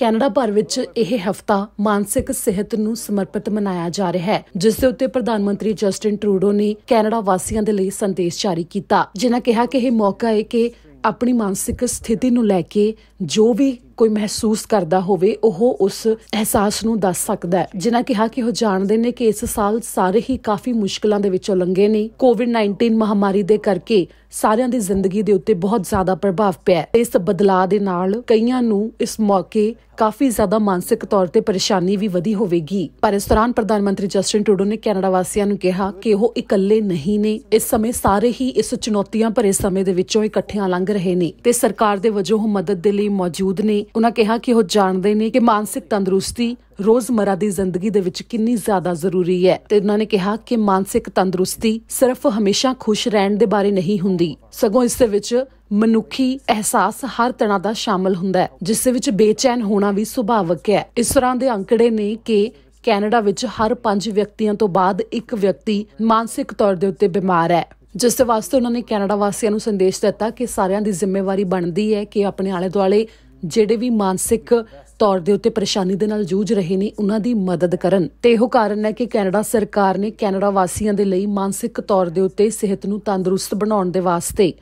Canada ਭਰ ਵਿੱਚ ਇਹ ਹਫਤਾ ਮਾਨਸਿਕ ਸਿਹਤ ਨੂੰ ਸਮਰਪਿਤ ਮਨਾਇਆ ਜਾ ਰਿਹਾ ਹੈ ਜਿਸ ਦੇ ਉੱਤੇ ਪ੍ਰਧਾਨ ਮੰਤਰੀ ਜਸਟਿਨ ਟਰੂਡੋ ਨੇ ਕੈਨੇਡਾ ਵਾਸੀਆਂ ਦੇ ਲਈ ਸੰਦੇਸ਼ ਜਾਰੀ ਕੀਤਾ ਜਿਨ੍ਹਾਂ ਕਿਹਾ ਕਿ ਇਹ ਮੌਕਾ ਹੈ ਕਿ ਆਪਣੀ ਸਥਿਤੀ ਨੂੰ ਲੈ ਕੇ ਜੋ ਵੀ ਕੋਈ ਮਹਿਸੂਸ ਕਰਦਾ ਹੋਵੇ ਉਹ ਉਸ ਅਹਿਸਾਸ ਨੂੰ ਦੱਸ ਸਕਦਾ ਹੈ ਜਿਨ੍ਹਾਂ ਕਿਹਾ ਕਿ ਉਹ ਜਾਣਦੇ ਨੇ ਕਿ ਇਸ ਸਾਲ ਸਾਰੇ ਹੀ ਕਾਫੀ ਮੁਸ਼ਕਲਾਂ ਦੇ ਵਿੱਚੋਂ ਲੰਘੇ ਨੇ ਕੋਵਿਡ-19 ਮਹਾਮਾਰੀ ਦੇ ਕਰਕੇ ਸਾਰਿਆਂ ਦੀ ਜ਼ਿੰਦਗੀ ਦੇ ਉੱਤੇ ਬਹੁਤ ਜ਼ਿਆਦਾ ਪ੍ਰਭਾਵ ਪਿਆ ਇਸ ਬਦਲਾਅ ਦੇ ਨਾਲ ਕਈਆਂ ਨੂੰ ਇਸ ਮੌਕੇ ਕਾਫੀ ਜ਼ਿਆਦਾ ਮਾਨਸਿਕ ਤੌਰ ਤੇ ਪਰੇਸ਼ਾਨੀ ਵੀ ਵਧੀ ਹੋਵੇਗੀ ਪਰ ਇਸ ਦੌਰਾਨ ਪ੍ਰਧਾਨ ਮੰਤਰੀ ਜਸਟਿਨ ਟਰੂਡੋ ਨੇ ਕੈਨੇਡਾ ਵਾਸੀਆਂ ਨੂੰ ਕਿਹਾ ਕਿ ਉਹ ਇਕੱਲੇ ਨਹੀਂ ਨੇ ਇਸ ਸਮੇਂ ਸਾਰੇ ਹੀ ਇਸ ਚੁਣੌਤੀਆਂ ਭਰੇ ਸਮੇਂ ਦੇ ਵਿੱਚੋਂ ਇਕੱਠਿਆਂ ਲੰਘ ਰਹੇ ਨੇ ਤੇ ਸਰਕਾਰ ਦੇ ਵਜੋਂ ਉਹ ਮਦਦ ਦੇ ਲਈ ਮੌਜੂਦ ਨੇ ਉਹਨਾਂ ਕਿਹਾ ਕਿ ਉਹ ਜਾਣਦੇ ਨੇ ਕਿ ਮਾਨਸਿਕ ਤੰਦਰੁਸਤੀ ਰੋਜ਼ਮਰਾ ਦੀ ਜ਼ਿੰਦਗੀ ਦੇ ਵਿੱਚ ਕਿੰਨੀ ਜ਼ਿਆਦਾ ਜ਼ਰੂਰੀ ਹੈ ਤੇ ਉਹਨਾਂ ਨੇ ਕਿਹਾ ਕਿ ਮਾਨਸਿਕ ਤੰਦਰੁਸਤੀ ਸਿਰਫ ਹਮੇਸ਼ਾ ਖੁਸ਼ ਰਹਿਣ ਦੇ ਬਾਰੇ ਨਹੀਂ ਹੁੰਦੀ ਸਗੋਂ ਇਸ ਦੇ ਵਿੱਚ ਮਨੁੱਖੀ ਅਹਿਸਾਸ ਹਰ ਤਰ੍ਹਾਂ ਦਾ ਸ਼ਾਮਲ ਹੁੰਦਾ ਹੈ ਜਿਸ ਵਿੱਚ ਬੇਚੈਨ ਹੋਣਾ ਵੀ ਸੁਭਾਵਕ ਹੈ ਇਸ ਤਰ੍ਹਾਂ ਦੇ ਅੰਕੜੇ ਨੇ ਕਿ ਕੈਨੇਡਾ ਵਿੱਚ ਹਰ 5 ਵਿਅਕਤੀਆਂ ਤੋਂ ਬਾਅਦ ਇੱਕ ਵਿਅਕਤੀ ਮਾਨਸਿਕ ਤੌਰ ਦੇ ਉੱਤੇ ਬਿਮਾਰ ਹੈ ਜਿਸ ਦੇ ਵਾਸਤੇ ਉਹਨਾਂ ਨੇ ਕੈਨੇਡਾ ਵਾਸੀਆਂ ਨੂੰ ਸੰਦੇਸ਼ ਦਿੱਤਾ ਕਿ ਸਾਰਿਆਂ ਦੀ ਜ਼ਿੰਮੇਵਾਰੀ ਬਣਦੀ ਹੈ ਕਿ ਆਪਣੇ ਆਲੇ ਦੁਆਲੇ ਜਿਹੜੇ ਵੀ ਮਾਨਸਿਕ ਤੌਰ ਦੇ ਉੱਤੇ ਪਰੇਸ਼ਾਨੀ ਦੇ ਨਾਲ ਜੂਝ ਰਹੇ ਨੇ ਉਹਨਾਂ ਦੀ ਮਦਦ ਕਰਨ ਤੇ ਇਹੋ ਕਾਰਨ ਹੈ ਕਿ ਕੈਨੇਡਾ ਸਰਕਾਰ ਨੇ ਕੈਨੇਡਾ ਵਾਸੀਆਂ ਦੇ ਲਈ ਮਾਨਸਿਕ ਤੌਰ ਦੇ ਉੱਤੇ ਸਿਹਤ ਨੂੰ ਤੰਦਰੁਸਤ ਬਣਾਉਣ ਦੇ ਵਾਸਤੇ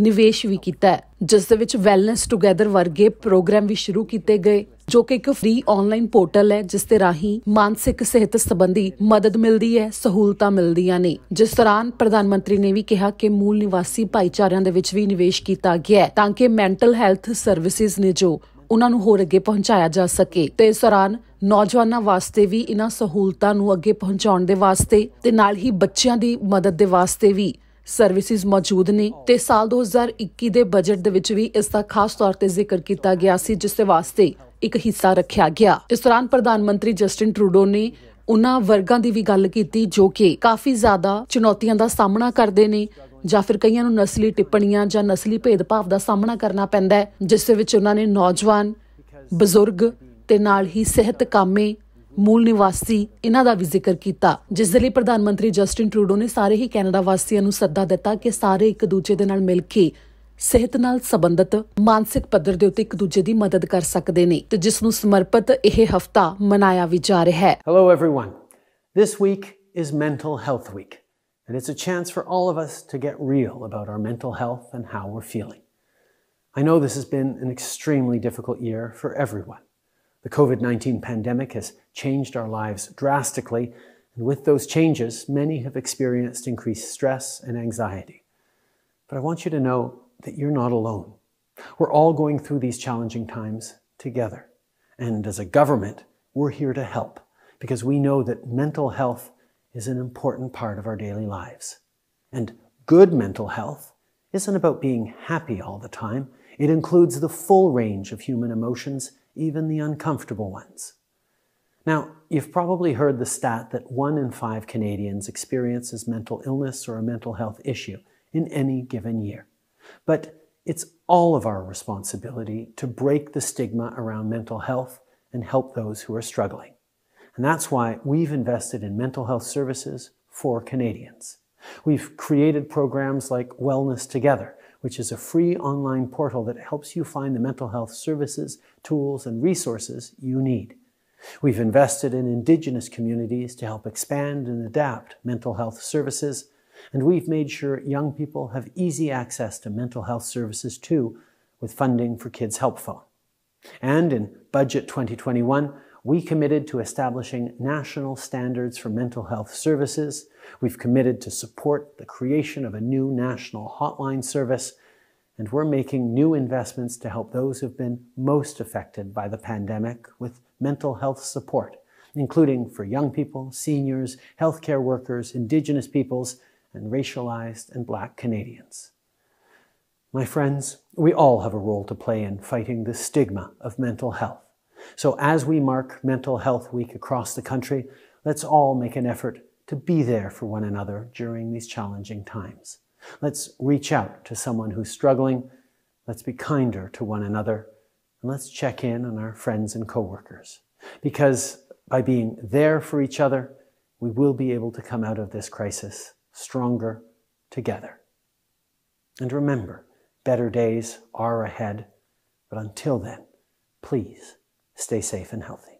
ਨਿਵੇਸ਼ ਵੀ ਕੀਤਾ ਹੈ ਜਿਸ ਦੇ ਵਿੱਚ ਵੈਲਨੈਸ ਟੁਗੇਦਰ ਵਰਗੇ ਪ੍ਰੋਗਰਾਮ ਵੀ ਸ਼ੁਰੂ ਕੀਤੇ ਗਏ ਜੋ ਕਿ ਇੱਕ ਫ੍ਰੀ ਆਨਲਾਈਨ ਪੋਰਟਲ ਹੈ ਜਿਸ ਤੇ ਰਾਹੀਂ ਮਾਨਸਿਕ ਸਿਹਤ ਸੰਬੰਧੀ ਮਦਦ ਮਿਲਦੀ ਹੈ ਸਹੂਲਤਾਂ ਮਿਲਦੀਆਂ ਨੇ ਜਿਸ ਦੌਰਾਨ ਪ੍ਰਧਾਨ ਮੰਤਰੀ ਨੇ ਵੀ ਕਿਹਾ ਕਿ ਮੂਲ ਨਿਵਾਸੀ ਭਾਈਚਾਰਿਆਂ ਦੇ ਵਿੱਚ ਵੀ ਨਿਵੇਸ਼ ਕੀਤਾ ਗਿਆ ਹੈ ਤਾਂ ਕਿ ਮੈਂਟਲ ਹੈਲਥ ਸਰਵਿਸਿਜ਼ ਨੇ ਜੋ ਉਹਨਾਂ ਨੂੰ ਹੋਰ ਅੱਗੇ ਪਹੁੰਚਾਇਆ ਜਾ ਸਕੇ ਤੇ ਇਸ ਦੌਰਾਨ ਨੌਜਵਾਨਾਂ ਵਾਸਤੇ ਵੀ ਇਹਨਾਂ ਸਹੂਲਤਾਂ ਨੂੰ ਅੱਗੇ ਪਹੁੰਚਾਉਣ ਦੇ ਵਾਸਤੇ ਤੇ ਨਾਲ ਹੀ ਬੱਚਿਆਂ ਦੀ ਮਦਦ ਦੇ ਵਾਸਤੇ ਵੀ ਸਰਵਿਸਿਜ਼ ਮੌਜੂਦ ਨੇ ਤੇ ਸਾਲ 2021 ਦੇ ਬਜਟ ਦੇ ਵਿੱਚ ਵੀ ਇਸ ਦਾ ਖਾਸ ਤੌਰ ਤੇ ਜ਼ਿਕਰ ਕੀਤਾ ਗਿਆ ਸੀ ਜਿਸ ਦੇ ਵਾਸਤੇ ਇੱਕ ਹਿੱਸਾ ਰੱਖਿਆ ਗਿਆ ਇਸ ਦੌਰਾਨ ਪ੍ਰਧਾਨ ਮੰਤਰੀ ਜਸਟਿਨ ਟਰੂਡੋ ਨੇ ਉਹਨਾਂ ਵਰਗਾਂ ਦੀ ਵੀ ਗੱਲ ਕੀਤੀ ਜੋ ਕਿ ਕਾਫੀ ਜ਼ਿਆਦਾ ਚੁਣੌਤੀਆਂ ਦਾ ਸਾਹਮਣਾ ਕਰਦੇ ਨੇ ਜਾਂ ਫਿਰ ਕਈਆਂ ਨੂੰ ਨਸਲੀ ਟਿੱਪਣੀਆਂ ਜਾਂ ਨਸਲੀ ਭੇਦਭਾਵ ਦਾ ਸਾਹਮਣਾ ਕਰਨਾ ਪੈਂਦਾ ਹੈ ਜਿਸ ਦੇ ਵਿੱਚ ਉਹਨਾਂ ਨੇ ਨੌਜਵਾਨ ਬਜ਼ੁਰਗ ਤੇ ਨਾਲ ਹੀ ਸਿਹਤ ਕਾਮੇ ਮੂਲ ਨਿਵਾਸੀ ਇਹਨਾਂ ਦਾ ਵੀ ਜ਼ਿਕਰ ਕੀਤਾ ਜਿਸ ਦੇ ਲਈ ਪ੍ਰਧਾਨ ਮੰਤਰੀ ਜਸਟਿਨ ਟਰੂਡੋ ਨੇ ਸਾਰੇ ਹੀ ਕੈਨੇਡਾ ਵਾਸੀਆਂ ਨੂੰ ਸੱਦਾ ਦਿੱਤਾ ਕਿ ਸਾਰੇ ਇੱਕ ਦੂਜੇ ਦੇ ਨਾਲ ਮਿਲ ਕੇ ਸਿਹਤ ਨਾਲ ਸੰਬੰਧਿਤ ਮਾਨਸਿਕ ਪੱਧਰ ਦੇ ਉੱਤੇ ਇੱਕ ਦੂਜੇ ਦੀ ਮਦਦ ਕਰ ਸਕਦੇ ਨੇ ਤੇ ਜਿਸ ਨੂੰ ਸਮਰਪਿਤ ਇਹ ਹਫਤਾ ਮਨਾਇਆ ਵੀ ਜਾ ਰਿਹਾ ਹੈ how we're feeling. I know this has been an extremely difficult year for everyone. The COVID 19 pandemic has changed our lives drastically, and with those changes, many have experienced increased stress and anxiety. But I want you to know that you're not alone. We're all going through these challenging times together. And as a government, we're here to help because we know that mental health is an important part of our daily lives. And good mental health isn't about being happy all the time. It includes the full range of human emotions, even the uncomfortable ones. Now, you've probably heard the stat that one in five Canadians experiences mental illness or a mental health issue in any given year. But it's all of our responsibility to break the stigma around mental health and help those who are struggling. And that's why we've invested in mental health services for Canadians. We've created programs like Wellness Together, which is a free online portal that helps you find the mental health services, tools, and resources you need. We've invested in Indigenous communities to help expand and adapt mental health services and we've made sure young people have easy access to mental health services too, with funding for Kids Help Phone. And in Budget 2021, we committed to establishing national standards for mental health services. We've committed to support the creation of a new national hotline service. And we're making new investments to help those who've been most affected by the pandemic with mental health support, including for young people, seniors, healthcare workers, Indigenous peoples, and racialized and black Canadians. My friends, we all have a role to play in fighting the stigma of mental health. So as we mark Mental Health Week across the country, let's all make an effort to be there for one another during these challenging times. Let's reach out to someone who's struggling. Let's be kinder to one another. And let's check in on our friends and coworkers. Because by being there for each other, we will be able to come out of this crisis stronger together. And remember, better days are ahead, but until then, please stay safe and healthy.